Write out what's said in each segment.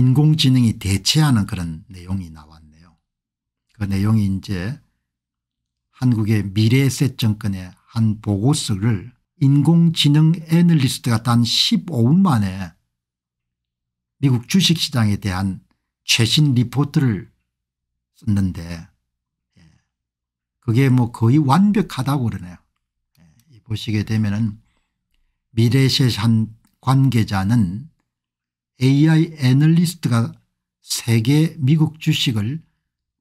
인공지능이 대체하는 그런 내용이 나왔네요. 그 내용이 이제 한국의 미래에셋 정권의 한 보고서를 인공지능 애널리스트가 단 15분 만에 미국 주식시장에 대한 최신 리포트를 썼는데 예, 그게 뭐 거의 완벽하다고 그러네요. 예, 보시게 되면 은 미래셋 한 관계자는 AI 애널리스트가 세계 미국 주식을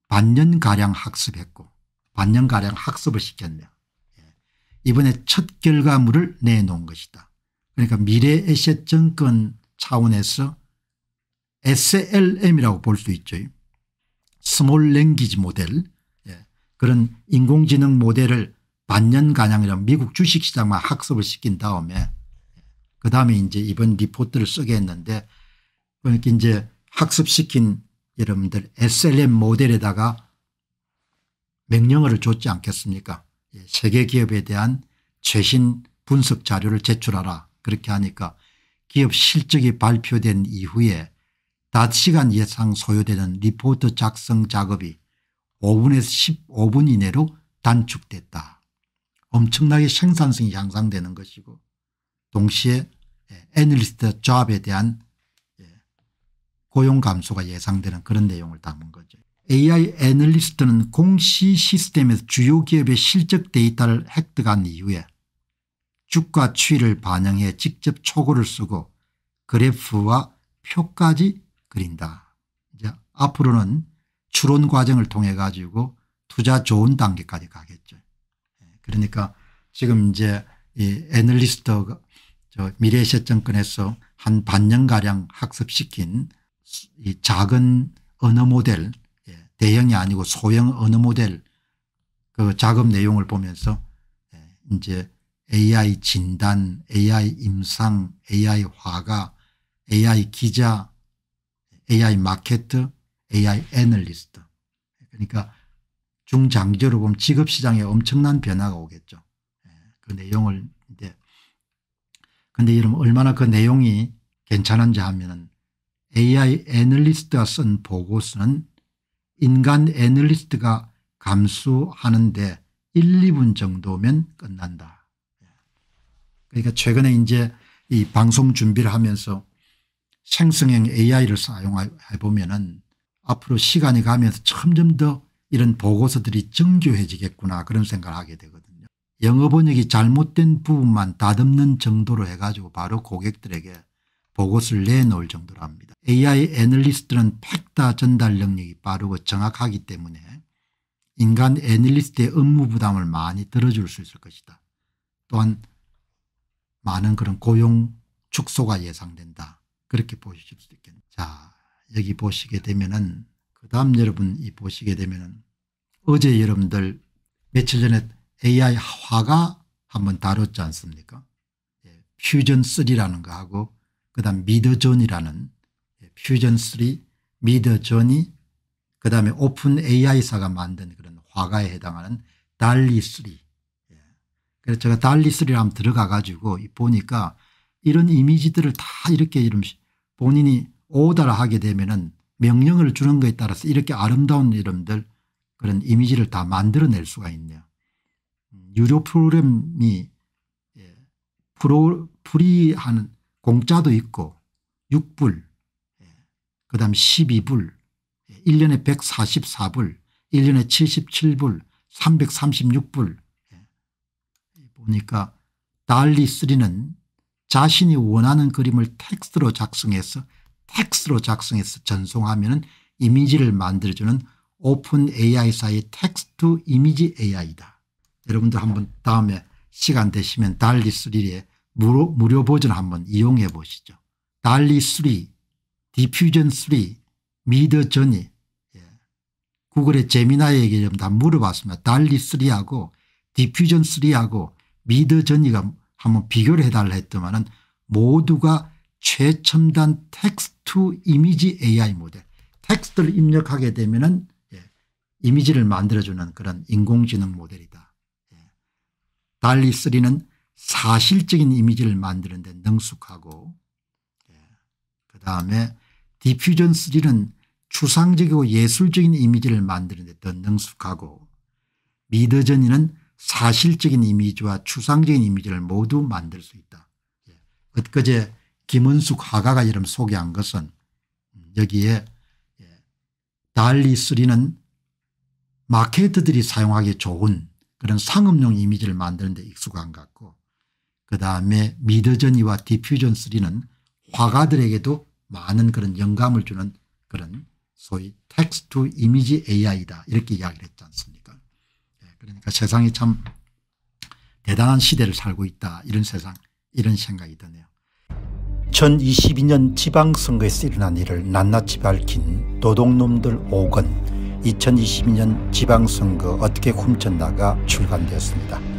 반년가량 학습했고 반년가량 학습을 시켰네요. 예. 이번에 첫 결과물을 내놓은 것이다. 그러니까 미래에셋증권 차원에서 SLM이라고 볼 수 있죠. 스몰 랭귀지 모델 예. 그런 인공지능 모델을 반년가량이란 미국 주식시장만 학습을 시킨 다음에 그 다음에 이제 이번 리포트를 쓰게 했는데 그러니까 이제 학습시킨 여러분들 SLM 모델에다가 명령어를 줬지 않겠습니까 예, 세계 기업에 대한 최신 분석 자료를 제출하라 그렇게 하니까 기업 실적이 발표된 이후에 낮 시간 예상 소요되는 리포트 작성 작업이 5분에서 15분 이내로 단축됐다. 엄청나게 생산성이 향상되는 것이고 동시에 예, 애널리스트 조합에 대한 고용 감소가 예상되는 그런 내용을 담은 거죠. AI 애널리스트는 공시 시스템에서 주요 기업의 실적 데이터를 획득한 이후에 주가 추이를 반영해 직접 초고를 쓰고 그래프와 표까지 그린다. 이제 앞으로는 추론 과정을 통해 가지고 투자 좋은 단계까지 가겠죠. 예, 그러니까 지금 이제 이 애널리스트 미래에셋 권에서한 반년가량 학습시킨 이 작은 언어 모델 예, 대형이 아니고 소형 언어 모델 그 작업 내용을 보면서 예, 이제 AI 진단, AI 임상, AI 화가, AI 기자, AI 마케터, AI 애널리스트. 그러니까 중장기적으로 보면 직업시장에 엄청난 변화가 오겠죠. 예, 그 내용을 이제 근데 여러분 얼마나 그 내용이 괜찮은지 하면은 AI 애널리스트가 쓴 보고서는 인간 애널리스트가 감수하는데 1, 2분 정도면 끝난다. 그러니까 최근에 이제 이 방송 준비를 하면서 생성형 AI를 사용해 보면은 앞으로 시간이 가면서 점점 더 이런 보고서들이 정교해지겠구나 그런 생각을 하게 되거든요. 영어 번역이 잘못된 부분만 다듬는 정도로 해가지고 바로 고객들에게 보고서를 내놓을 정도로 합니다. AI 애널리스트는 팩다 전달 능력이 빠르고 정확하기 때문에 인간 애널리스트의 업무 부담을 많이 들어줄 수 있을 것이다. 또한 많은 그런 고용 축소가 예상된다. 그렇게 보실 수 있겠네요. 자 여기 보시게 되면은 그 다음 여러분 이 보시게 되면은 어제 여러분들 며칠 전에 AI 화가 한번 다뤘지 않습니까? 퓨전3라는 예, 거하고 그 다음 미드존이라는 퓨전3 미드존이 그 다음에 오픈 AI사가 만든 그런 화가에 해당하는 달리3 예. 그래서 제가 달리3를 한번 들어가 가지고 보니까 이런 이미지들을 다 이렇게 본인이 오달하게 되면은 명령을 주는 것에 따라서 이렇게 아름다운 이름들 그런 이미지를 다 만들어낼 수가 있네요. 음, 유료 프로그램이 예, 프로 프리하는 공짜도 있고 6불 그다음 12불 1년에 144불 1년에 77불 336불 보니까 달리 3는 자신이 원하는 그림을 텍스트로 작성해서 텍스트로 작성해서 전송하면 이미지를 만들어주는 오픈 AI사의 텍스트 이미지 AI다. 여러분도 한번 다음에 시간 되시면 달리 3의 무료, 무료 버전 한번 이용해 보시죠. 달리 3, 디퓨전 3, 미드 전이 예. 구글의 제미나에게 좀다 물어봤습니다. 달리 3하고 디퓨전 3하고 미드 전이가 한번 비교를 해달라 했더만은 모두가 최첨단 텍스트 이미지 AI 모델 텍스트를 입력하게 되면은 예. 이미지를 만들어주는 그런 인공지능 모델이다. 예. 달리 3는 사실적인 이미지를 만드는 데 능숙하고 예. 그다음에 디퓨전 스릴은 추상적이고 예술적인 이미지를 만드는 데 더 능숙하고 미더전이는 사실적인 이미지와 추상적인 이미지를 모두 만들 수 있다. 예. 엊그제 김은숙 화가가 이름 소개한 것은 여기에 예. 달리 쓰리는 마케터들이 사용하기 좋은 그런 상업용 이미지를 만드는 데 익숙한 것 같고 그다음에 미드저니와 디퓨전3는 화가들에게도 많은 그런 영감을 주는 그런 소위 텍스트 이미지 AI다 이렇게 이야기를 했지 않습니까 예, 그러니까 세상이 참 대단한 시대를 살고 있다 이런 세상 이런 생각이 드네요. 2022년 지방선거에서 일어난 일을 낱낱이 밝힌 도둑놈들 5권 2022년 지방선거 어떻게 훔쳤나가 출간되었습니다.